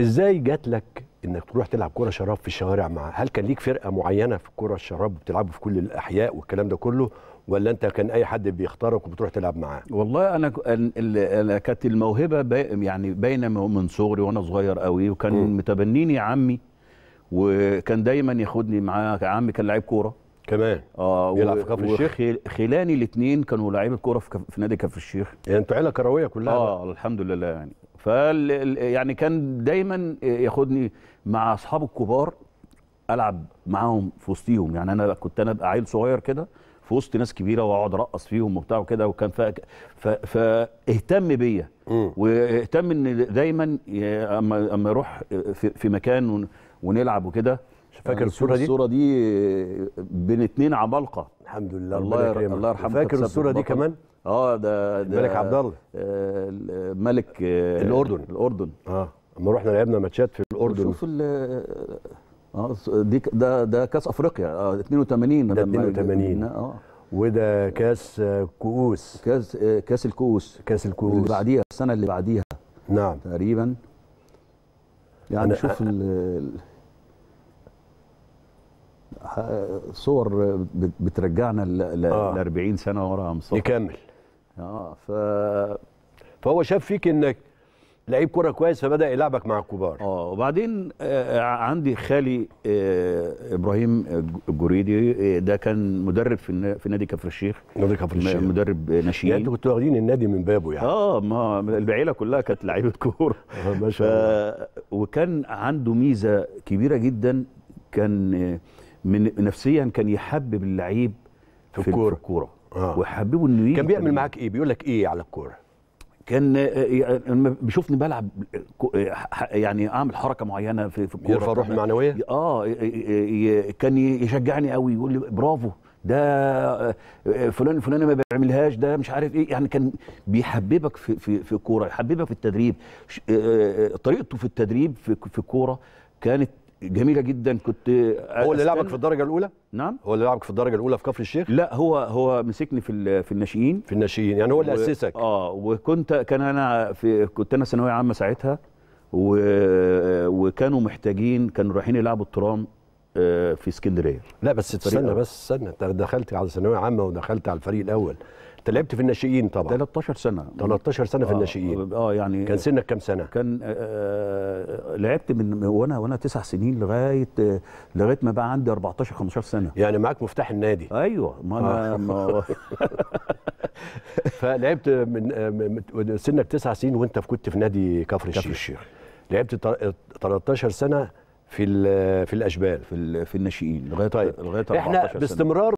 ازاي جات لك انك تروح تلعب كره شراب في الشوارع مع هل كان ليك فرقه معينه في كره الشراب بتلعبوا في كل الاحياء والكلام ده كله ولا انت كان اي حد بيختارك وبتروح تلعب معاه والله انا كانت الموهبه باي يعني باينه من صغري وانا صغير قوي وكان م. متبنيني عمي وكان دايما ياخدني معاه عمي كان لعيب كوره كمان اه يلعب في كفر الشيخ خلاني الاثنين كانوا لعيبه كوره في, في نادي كفر الشيخ يعني انتوا عيله كرويه كلها اه الحمد لله يعني فال يعني كان دايما ياخدني مع اصحابه الكبار العب معاهم في وسطيهم يعني انا كنت انا ابقى عيل صغير كده في وسط ناس كبيره واقعد ارقص فيهم وبتاع وكده وكان فاهتم بيا واهتم ان دايما اما اما اروح في, في مكان ونلعب وكده فاكر يعني الصوره دي الصوره دي بين اثنين عمالقه الحمد لله الله يرحمه الله يرحمه فاكر الصوره دي كمان اه ده, الملك عبد الله الملك آه، الاردن الاردن اه اما رحنا لعبنا ماتشات في الاردن شوف ال اه, آه، دي ده ده كاس افريقيا اه 82 ده 82 اه وده كاس آه، كؤوس كاس كاس الكؤوس كاس الكؤوس اللي بعديها السنه اللي بعديها نعم تقريبا يعني شوف صور بترجعنا ل آه. 40 سنه ورا مصطفى يكمل اه ف فهو شاف فيك انك لعيب كوره كويس فبدا يلعبك مع الكبار اه وبعدين آه عندي خالي آه ابراهيم الجريدي آه، ده كان مدرب في في نادي كفر الشيخ نادي كفر الشيخ مدرب يعني ناشئين يعني انتوا كنتوا واخدين النادي من بابه يعني اه ما العيله كلها كانت لعيبه كوره آه، ما شاء الله وكان عنده ميزه كبيره جدا كان آه من نفسيا كان يحبب اللعيب في, في الكوره, في الكورة. آه. ويحببه انه يجي كان بيعمل معاك ايه بيقول لك ايه على الكوره كان آه، آه، لما بيشوفني بلعب آه، يعني اعمل حركه معينه في في الكوره يرفع روح معنويه اه كان يشجعني قوي يقول لي برافو ده فلان فلان ما بيعملهاش ده مش عارف ايه يعني كان بيحببك في في في الكوره يحببك في التدريب طريقته في التدريب في في الكوره كانت جميله جدا كنت هو اللي لعبك في الدرجه الاولى نعم هو اللي لعبك في الدرجه الاولى في كفر الشيخ لا هو هو مسكني في في الناشئين في الناشئين يعني هو اللي اسسك اه وكنت كان انا في كنت انا ثانويه عامه ساعتها و... وكانوا محتاجين كانوا رايحين يلعبوا الترام آه، في اسكندريه لا بس استنى بس استنى انت دخلت على ثانويه عامه ودخلت على الفريق الاول انت لعبت في الناشئين طبعا 13 سنه 13 سنه في آه، الناشئين اه يعني كان سنك كام سنه كان آه, آه، لعبت من وانا وانا تسع سنين لغايه لغايه ما بقى عندي 14 15 سنه يعني معاك مفتاح النادي ايوه ما انا آه. ما فلعبت من سنك تسع سنين وانت كنت في نادي كفر الشيخ كفر الشيخ لعبت 13 سنه في في الاشبال في في الناشئين لغايه طيب لغايه احنا باستمرار